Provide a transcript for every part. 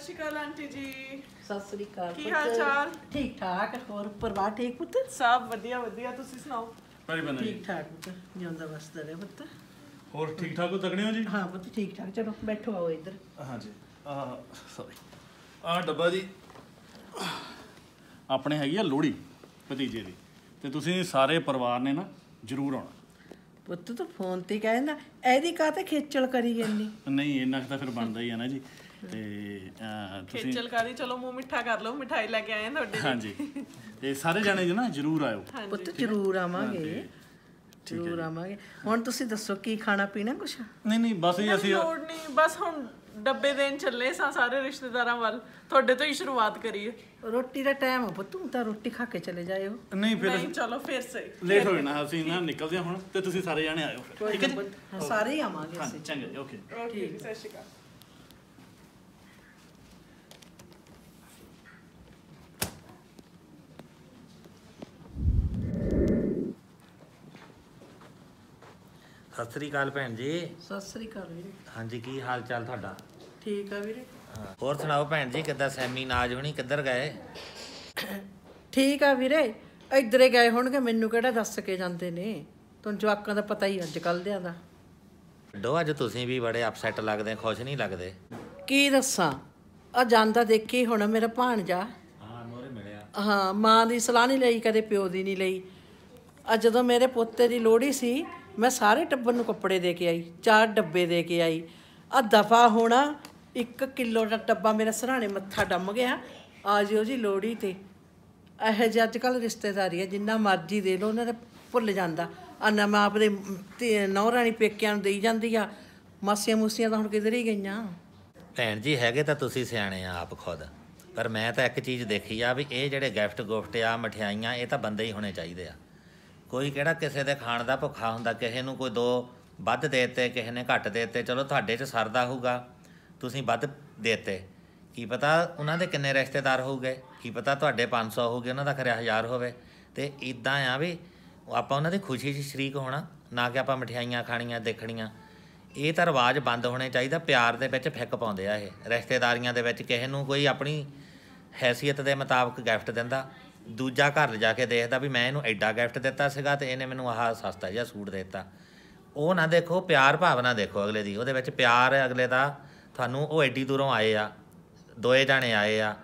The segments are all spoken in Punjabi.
ਸਤਿ ਸ਼੍ਰੀ ਆਂਟੀ ਜੀ ਸਤਿ ਸ੍ਰੀ ਅਕਾਲ ਕੀ ਹਾਲ ਚਾਲ ਠੀਕ ਠਾਕ ਹੋਰ ਪਰਿਵਾਰ ਠੀਕ ਪੁੱਤ ਸਭ ਵਧੀਆ ਵਧੀਆ ਤੁਸੀਂ ਸੁਣਾਓ ਮੇਰੀ ਬਣਾ ਠੀਕ ਠਾਕ ਪੁੱਤ ਜਿਉਂਦਾ ਵਸਦਾ ਰਹੇ ਪੁੱਤ ਹੋਰ ਠੀਕ ਠਾਕ ਹੋ ਤਗੜੇ ਹੋ ਜੀ ਹਾਂ ਪੁੱਤ ਠੀਕ ਠਾਕ ਚਲੋ ਬੈਠੋ ਆਓ ਇੱਧਰ ਹਾਂ ਜੀ ਆ ਸੌਰੀ ਆ ਡੱਬਾ ਜੀ ਆਪਣੇ ਹੈਗੀ ਆ ਲੋੜੀ ਭਤੀਜੇ ਦੀ ਤੇ ਤੁਸੀਂ ਸਾਰੇ ਪਰਿਵਾਰ ਨੇ ਨਾ ਜ਼ਰੂਰ ਆਉਣਾ ਪੁੱਤ ਤੂੰ ਫੋਨ ਤੇ ਕਹਿੰਦਾ ਐਦੀ ਕਾਹ ਤੇ ਖੇਚਲ ਕਰੀ ਜਾਂਦੀ ਨਹੀਂ ਇੰਨਾ ਤਾਂ ਫਿਰ ਬਣਦਾ ਹੀ ਆ ਨਾ ਜੀ ਤੇ ਤੁਸੀਂ ਖੇਚਲ ਕਾਦੀ ਚਲੋ ਮੂੰਹ ਮਿੱਠਾ ਕਰ ਲਓ ਮਿਠਾਈ ਲੈ ਕੇ ਆਏ ਤੁਹਾਡੇ ਹਾਂਜੀ ਤੇ ਸਾਰੇ ਜਾਣੇ ਨਾ ਜਰੂਰ ਆਇਓ ਪੁੱਤ ਜਰੂਰ ਆਵਾਂਗੇ ਜ਼ਰੂਰ ਆਵਾਂਗੇ ਹੁਣ ਤੁਸੀਂ ਦੱਸੋ ਕੀ ਖਾਣਾ ਪੀਣਾ ਕੁਛ ਨਹੀਂ ਨਹੀਂ ਬਸ ਇਹ ਅਸੀਂ ਲੋੜ ਨਹੀਂ ਬਸ ਹੁਣ ਡੱਬੇ ਦੇਣ ਚੱਲੇ ਸਾਂ ਸਾਰੇ ਰਿਸ਼ਤੇਦਾਰਾਂ ਵੱਲ ਤੁਹਾਡੇ ਤੋਂ ਹੀ ਸ਼ੁਰੂਆਤ ਕਰੀਏ ਰੋਟੀ ਦਾ ਟਾਈਮ ਹੋ ਪੁੱਤੂ ਤਾਂ ਰੋਟੀ ਖਾ ਕੇ ਚਲੇ ਜਾਇਓ ਨਹੀਂ ਫਿਰ ਨਹੀਂ ਚਲੋ ਫਿਰ ਸੇ ਲੇਟ ਹੋ ਜਾਣਾ ਅਸੀਂ ਨਾ ਨਿਕਲਦੇ ਹੁਣ ਤੇ ਤੁਸੀਂ ਸਾਰੇ ਜਾਣੇ ਆਇਓ ਠੀਕ ਹੈ ਸਾਰੇ ਆਵਾਂਗੇ ਅਸੀਂ ਚੰਗਾ ਓਕੇ ਠੀਕ ਸਤਿ ਸ਼੍ਰੀ ਅਕਾਲ ਸਤਿ ਸ੍ਰੀ ਅਕਾਲ ਭੈਣ ਜੀ ਸਤਿ ਸ੍ਰੀ ਅਕਾਲ ਵੀਰੇ ਹਾਂਜੀ ਕੀ ਹਾਲ ਚਾਲ ਤੁਹਾਡਾ ਠੀਕ ਆ ਵੀਰੇ ਹੋਰ ਸੁਣਾਓ ਭੈਣ ਜੀ ਕਿੱਦਾਂ ਸੈਮੀ ਨਾਜ ਹੋਣੀ ਕਿੱਧਰ ਗਏ ਠੀਕ ਆ ਵੀਰੇ ਇਧਰੇ ਗਏ ਹੋਣਗੇ ਮੈਨੂੰ ਕਿਹੜਾ ਦੱਸ ਕੇ ਜਾਂਦੇ ਨੇ ਤੁਹਾਨੂੰ ਜਵਾਕਾਂ ਦਾ ਪਤਾ ਹੀ ਅੱਜ ਕੱਲ ਦਿਆਂ ਦਾ ਡੋ ਅੱਜ ਤੁਸੀਂ ਵੀ ਬੜੇ ਅਪਸੈਟ ਲੱਗਦੇ ਖੁਸ਼ ਨਹੀਂ ਲੱਗਦੇ ਕੀ ਦੱਸਾਂ ਆ ਜਾਂਦਾ ਦੇਖੀ ਹੁਣ ਮੇਰਾ ਭਾਣਜਾ ਹਾਂ ਮੋਰੇ ਮਿਲਿਆ ਹਾਂ ਮਾਂ ਦੀ ਸਲਾਹ ਨਹੀਂ ਲਈ ਕਦੇ ਪਿਓ ਦੀ ਨਹੀਂ ਲਈ ਅ ਜਦੋਂ ਮੇਰੇ ਪੁੱਤੇ ਦੀ ਲੋਹੜੀ ਸੀ ਮੈਂ ਸਾਰੇ ਟੱਬਰ ਨੂੰ ਕੱਪੜੇ ਦੇ ਕੇ ਆਈ ਚਾਰ ਡੱਬੇ ਦੇ ਕੇ ਆਈ ਆ ਦਫਾ ਹੋਣਾ 1 ਕਿਲੋ ਦਾ ਟੱਬਾ ਮੇਰਾ ਸਰਾਣੇ ਮੱਥਾ ਡੰਮ ਗਿਆ ਆ ਜਿਓ ਜੀ ਲੋੜੀ ਤੇ ਇਹ ਜੇ ਅੱਜ ਕੱਲ ਰਿਸ਼ਤੇਦਾਰੀ ਹੈ ਜਿੰਨਾ ਮਰਜ਼ੀ ਦੇ ਲੋ ਉਹਨਾਂ ਦਾ ਭੁੱਲ ਜਾਂਦਾ ਆ ਨਾ ਮੈਂ ਆਪਦੇ ਨੌਰਾਣੀ ਪੇਕਿਆਂ ਨੂੰ ਦੇਈ ਜਾਂਦੀ ਆ ਮਾਸੀਆਂ ਮੂਸੀਆਂ ਤਾਂ ਹੁਣ ਕਿਧਰ ਹੀ ਗਈਆਂ ਭੈਣ ਜੀ ਹੈਗੇ ਤਾਂ ਤੁਸੀਂ ਸਿਆਣੇ ਆ ਆਪ ਖੁਦ ਪਰ ਮੈਂ ਤਾਂ ਇੱਕ ਚੀਜ਼ ਦੇਖੀ ਆ ਵੀ ਇਹ ਜਿਹੜੇ ਗਿਫਟ ਗੁਫਟ ਆ ਮਠਿਆਈਆਂ ਇਹ ਤਾਂ ਬੰਦੇ ਹੀ ਹੋਣੇ ਚਾਹੀਦੇ ਆ ਕੋਈ ਕਿਹੜਾ ਕਿਸੇ ਦੇ ਖਾਣ ਦਾ ਭੁੱਖਾ ਹੁੰਦਾ ਕਿਸੇ ਨੂੰ ਕੋਈ ਦੋ ਵੱਧ ਦੇਤੇ ਕਿਸੇ ਨੇ ਘੱਟ ਦੇਤੇ ਚਲੋ ਤੁਹਾਡੇ 'ਚ ਸਰਦਾ ਹੋਊਗਾ ਤੁਸੀਂ ਵੱਧ ਦੇਤੇ ਕੀ ਪਤਾ ਉਹਨਾਂ ਦੇ ਕਿੰਨੇ ਰਿਸ਼ਤੇਦਾਰ ਹੋਊਗੇ ਕੀ ਪਤਾ ਤੁਹਾਡੇ 500 ਹੋਗੇ ਉਹਨਾਂ ਦਾ ਖਰੇ 1000 ਹੋਵੇ ਤੇ ਇਦਾਂ ਆ ਵੀ ਆਪਾਂ ਉਹਨਾਂ ਦੀ ਖੁਸ਼ੀ 'ਚ ਸ਼ਰੀਕ ਹੋਣਾ ਨਾ ਕਿ ਆਪਾਂ ਮਠਿਆਈਆਂ ਖਾਣੀਆਂ ਦੇਖਣੀਆਂ ਇਹ ਤਾਂ ਰਵਾਜ ਬੰਦ ਹੋਣੇ ਚਾਹੀਦਾ ਪਿਆਰ ਦੇ ਵਿੱਚ ਫਿੱਕ ਪਾਉਂਦੇ ਆ ਇਹ ਰਿਸ਼ਤੇਦਾਰੀਆਂ ਦੇ ਵਿੱਚ ਕਿਸੇ ਨੂੰ ਕੋਈ ਆਪਣੀ ਹੈਸੀਅਤ ਦੇ ਮੁਤਾਬਕ ਗਿਫਟ ਦਿੰਦਾ ਦੂਜਾ ਘਰ ਜਾ ਕੇ ਦੇਖਦਾ ਵੀ ਮੈਂ ਇਹਨੂੰ ਐਡਾ ਗਿਫਟ ਦਿੱਤਾ ਸੀਗਾ ਤੇ ਇਹਨੇ ਮੈਨੂੰ ਆਹ ਸਸਤਾ ਜਿਹਾ ਸੂਟ ਦਿੱਤਾ ਉਹ ਨਾ ਦੇਖੋ ਪਿਆਰ ਭਾਵਨਾ ਦੇਖੋ ਅਗਲੇ ਦੀ ਉਹਦੇ ਵਿੱਚ ਪਿਆਰ ਹੈ ਅਗਲੇ ਦਾ ਤੁਹਾਨੂੰ ਉਹ ਐਡੀ ਦੂਰੋਂ ਆਏ ਆ ਦੋਏ ਜਾਣੇ ਆਏ ਆ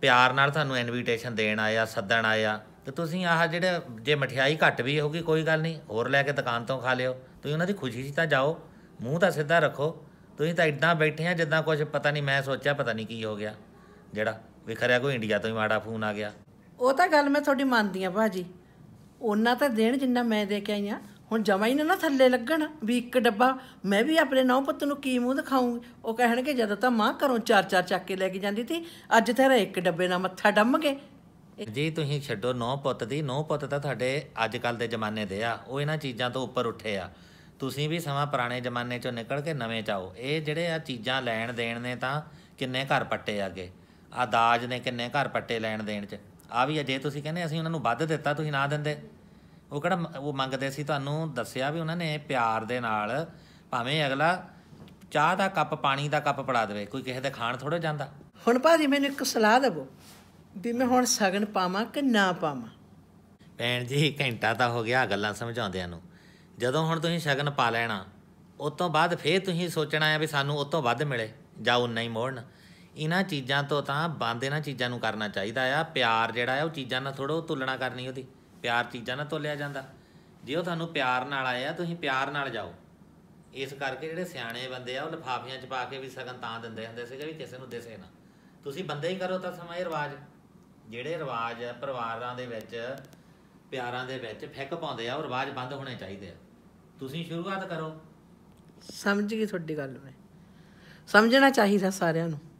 ਪਿਆਰ ਨਾਲ ਤੁਹਾਨੂੰ ਇਨਵੀਟੇਸ਼ਨ ਦੇਣ ਆਏ ਆ ਸੱਦਣ ਆਏ ਆ ਤੇ ਤੁਸੀਂ ਆਹ ਜਿਹੜੇ ਜੇ ਮਠਿਆਈ ਘੱਟ ਵੀ ਹੋਗੀ ਕੋਈ ਗੱਲ ਨਹੀਂ ਹੋਰ ਲੈ ਕੇ ਦੁਕਾਨ ਤੋਂ ਖਾ ਲਿਓ ਤੁਸੀਂ ਉਹਨਾਂ ਦੀ ਖੁਸ਼ੀ ਸੀ ਤਾਂ ਜਾਓ ਮੂੰਹ ਤਾਂ ਸਿੱਧਾ ਰੱਖੋ ਤੁਸੀਂ ਤਾਂ ਇਦਾਂ ਬੈਠੇ ਆ ਜਿੱਦਾਂ ਕੁਝ ਪਤਾ ਨਹੀਂ ਮੈਂ ਸੋਚਿਆ ਪਤਾ ਨਹੀਂ ਕੀ ਹੋ ਗਿਆ ਜਿਹੜਾ ਵਿਖਰਿਆ ਕੋਈ ਇੰਡੀਆ ਤੋਂ ਹੀ ਮਾੜਾ ਫੋਨ ਆ ਗਿਆ ਉਹ ਤਾਂ ਗੱਲ ਮੈਂ ਤੁਹਾਡੀ ਮੰਨਦੀ ਆ ਭਾਜੀ ਉਹਨਾਂ ਤਾਂ ਦੇਣ ਜਿੰਨਾ ਮੈਂ ਦੇ ਕੇ ਆਈ ਆ ਹੁਣ ਜਮਾ ਹੀ ਨਾ ਥੱਲੇ ਲੱਗਣ ਵੀ ਇੱਕ ਡੱਬਾ ਮੈਂ ਵੀ ਆਪਣੇ ਨੌ ਪੁੱਤ ਨੂੰ ਕੀ ਮੂੰਹ ਦਿਖਾਉਂਗੀ ਉਹ ਕਹਿਣਗੇ ਜਦੋਂ ਤਾਂ ਮਾਂ ਘਰੋਂ ਚਾਰ ਚਾਰ ਚੱਕ ਕੇ ਲੈ ਕੇ ਜਾਂਦੀ ਸੀ ਅੱਜ ਤੇਰਾ ਇੱਕ ਡੱਬੇ ਨਾਲ ਮੱਥਾ ਡੰਮ ਜੀ ਤੁਸੀਂ ਛੱਡੋ ਨੌ ਪੁੱਤ ਦੀ ਨੌ ਪੁੱਤ ਤਾਂ ਤੁਹਾਡੇ ਅੱਜ ਕੱਲ ਦੇ ਜ਼ਮਾਨੇ ਦੇ ਆ ਉਹ ਇਹਨਾਂ ਚੀਜ਼ਾਂ ਤੋਂ ਉੱਪਰ ਉੱਠੇ ਆ ਤੁਸੀਂ ਵੀ ਸਮਾਂ ਪੁਰਾਣੇ ਜ਼ਮਾਨੇ ਚੋਂ ਨਿਕਲ ਕੇ ਨਵੇਂ ਚ ਆਓ ਇਹ ਜਿਹੜੇ ਆ ਚੀਜ਼ਾਂ ਲੈਣ ਦੇਣ ਨੇ ਤਾਂ ਕਿੰਨੇ ਘਰ ਪੱਟੇ ਆਗੇ ਆ ਦਾਜ ਨੇ ਕਿੰਨੇ ਘਰ ਪੱਟੇ ਲੈਣ ਦੇਣ ਚ ਆ ਵੀ ਜੇ ਤੁਸੀਂ ਕਹਿੰਦੇ ਅਸੀਂ ਉਹਨਾਂ ਨੂੰ ਵੱਧ ਦਿੱਤਾ ਤੁਸੀਂ ਨਾ ਦਿੰਦੇ ਉਹ ਕਿਹੜਾ ਉਹ ਮੰਗਦੇ ਸੀ ਤੁਹਾਨੂੰ ਦੱਸਿਆ ਵੀ ਉਹਨਾਂ ਨੇ ਪਿਆਰ ਦੇ ਨਾਲ ਭਾਵੇਂ ਅਗਲਾ ਚਾਹ ਦਾ ਕੱਪ ਪਾਣੀ ਦਾ ਕੱਪ ਪੜਾ ਦੇਵੇ ਕੋਈ ਕਿਸੇ ਦੇ ਖਾਣ ਥੋੜਾ ਜਾਂਦਾ ਹੁਣ ਭਾਜੀ ਮੈਨੂੰ ਇੱਕ ਸਲਾਹ ਦੇਵੋ ਵੀ ਮੈਂ ਹੁਣ ਸਗਨ ਪਾਵਾਂ ਕਿ ਨਾ ਪਾਵਾਂ ਭੈਣ ਜੀ ਘੰਟਾ ਤਾਂ ਹੋ ਗਿਆ ਗੱਲਾਂ ਸਮਝਾਉਂਦਿਆਂ ਨੂੰ ਜਦੋਂ ਹੁਣ ਤੁਸੀਂ ਸ਼ਗਨ ਪਾ ਲੈਣਾ ਉਸ ਤੋਂ ਬਾਅਦ ਫੇਰ ਤੁਸੀਂ ਸੋਚਣਾ ਹੈ ਵੀ ਸਾਨੂੰ ਉਸ ਤੋਂ ਵੱਧ ਮਿਲੇ ਜਾਂ ਉਨਾ ਹੀ ਮੋੜਨਾ ਇਹਨਾਂ ਚੀਜ਼ਾਂ ਤੋਂ ਤਾਂ ਬੰਦ ਇਹਨਾਂ ਚੀਜ਼ਾਂ ਨੂੰ ਕਰਨਾ ਚਾਹੀਦਾ ਆ ਪਿਆਰ ਜਿਹੜਾ ਆ ਉਹ ਚੀਜ਼ਾਂ ਨਾਲ ਥੋੜੋ ਤੁਲਨਾ ਕਰਨੀ ਉਹਦੀ ਪਿਆਰ ਚੀਜ਼ਾਂ ਨਾਲ ਤੋਲਿਆ ਜਾਂਦਾ ਜੇ ਉਹ ਤੁਹਾਨੂੰ ਪਿਆਰ ਨਾਲ ਆਇਆ ਤੁਸੀਂ ਪਿਆਰ ਨਾਲ ਜਾਓ ਇਸ ਕਰਕੇ ਜਿਹੜੇ ਸਿਆਣੇ ਬੰਦੇ ਆ ਉਹ ਲਫਾਫਿਆਂ 'ਚ ਪਾ ਕੇ ਵੀ ਸਗਨ ਤਾਂ ਦਿੰਦੇ ਹੁੰਦੇ ਸੀਗੇ ਵੀ ਕਿਸੇ ਨੂੰ ਦਿਸੇ ਨਾ ਤੁਸੀਂ ਬੰਦੇ ਹੀ ਕਰੋ ਤਾਂ ਸਮਾਂ ਇਹ ਰਿਵਾਜ ਜਿਹੜੇ ਰਿਵਾਜ ਪਰਿਵਾਰਾਂ ਦੇ ਵਿੱਚ ਪਿਆਰਾਂ ਦੇ ਵਿੱਚ ਫਿੱਕ ਪਾਉਂਦੇ ਆ ਉਹ ਰਿਵਾਜ ਬੰਦ ਹੋਣੇ ਚਾਹੀਦੇ ਆ ਤੁਸੀਂ ਸ਼ੁਰੂਆਤ ਕਰੋ ਸਮਝ ਗਈ ਤੁਹਾਡੀ ਗੱਲ ਮੈਂ ਸਮਝਣਾ ਚਾਹੀਦਾ ਸਾਰਿਆਂ ਨੂੰ